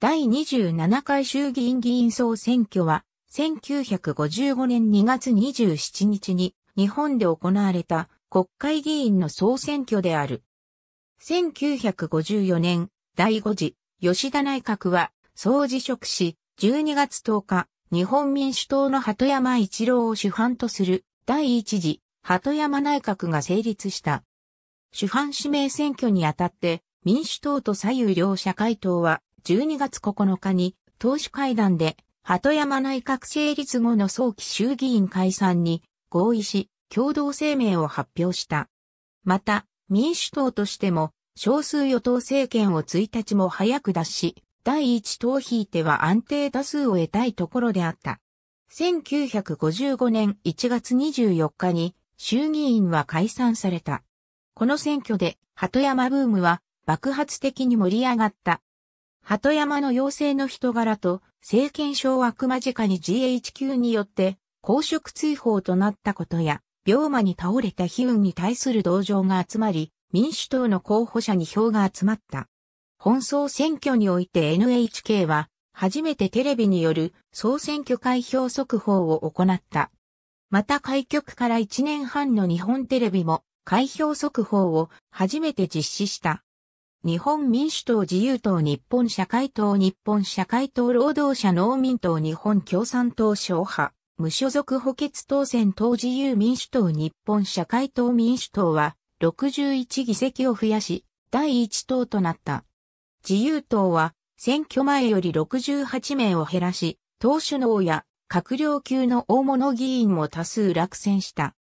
第27回衆議院議員総選挙は、1955年2月27日に日本で行われた国会議員の総選挙である。1954年第5次吉田内閣は総辞職し、12月10日、日本民主党の鳩山一郎を主犯とする第1次鳩山内閣が成立した。主犯指名選挙にあたって民主党と左右両社会党は12月9日に党首会談で鳩山内閣成立後の早期衆議院解散に合意し共同声明を発表した。また民主党としても少数与党政権を1日も早く脱し、第一党引いては安定多数を得たいところであった。1955年1月24日に衆議院は解散された。この選挙で鳩山ブームは爆発的に盛り上がった。鳩山の妖精の人柄と、政権省悪間近に GHQ によって、公職追放となったことや、病魔に倒れた悲運に対する同情が集まり、民主党の候補者に票が集まった。本総選挙において NHK は、初めてテレビによる総選挙開票速報を行った。また開局から1年半の日本テレビも開票速報を初めて実施した。日本民主党自由党日本社会党日本社会党労働者農民党日本共産党小派、無所属補欠当選党自由民主党日本社会党民主党は61議席を増やし、第1党となった。自由党は選挙前より68名を減らし、党首脳や閣僚級の大物議員も多数落選した。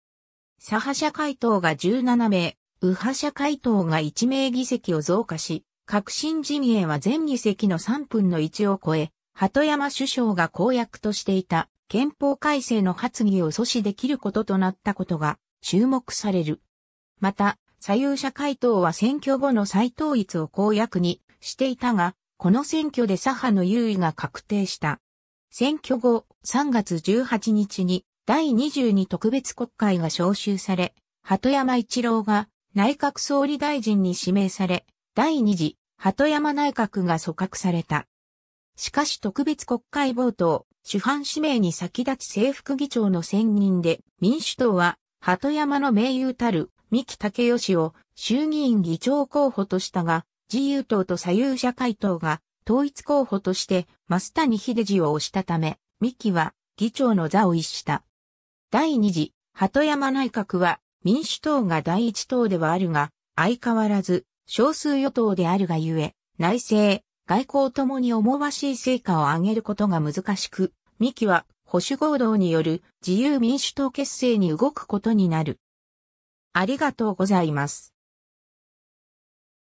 左派社会党が17名、右派者回答が1名議席を増加し、革新陣営は全議席の3分の1を超え、鳩山首相が公約としていた憲法改正の発議を阻止できることとなったことが注目される。また、左右者回答は選挙後の再統一を公約にしていたが、この選挙で左派の優位が確定した。選挙後、3月18日に第22特別国会が召集され、鳩山一郎が内閣総理大臣に指名され、第2次、鳩山内閣が組閣された。しかし特別国会冒頭、主犯指名に先立ち政府議長の選任で、民主党は、鳩山の名優たる、三木武義を衆議院議長候補としたが、自由党と左右社会党が統一候補として増谷秀治を推したため、三木は議長の座を逸した。第二次、鳩山内閣は民主党が第一党ではあるが、相変わらず少数与党であるがゆえ、内政、外交ともに思わしい成果を上げることが難しく、ミキは保守合同による自由民主党結成に動くことになる。ありがとうございます。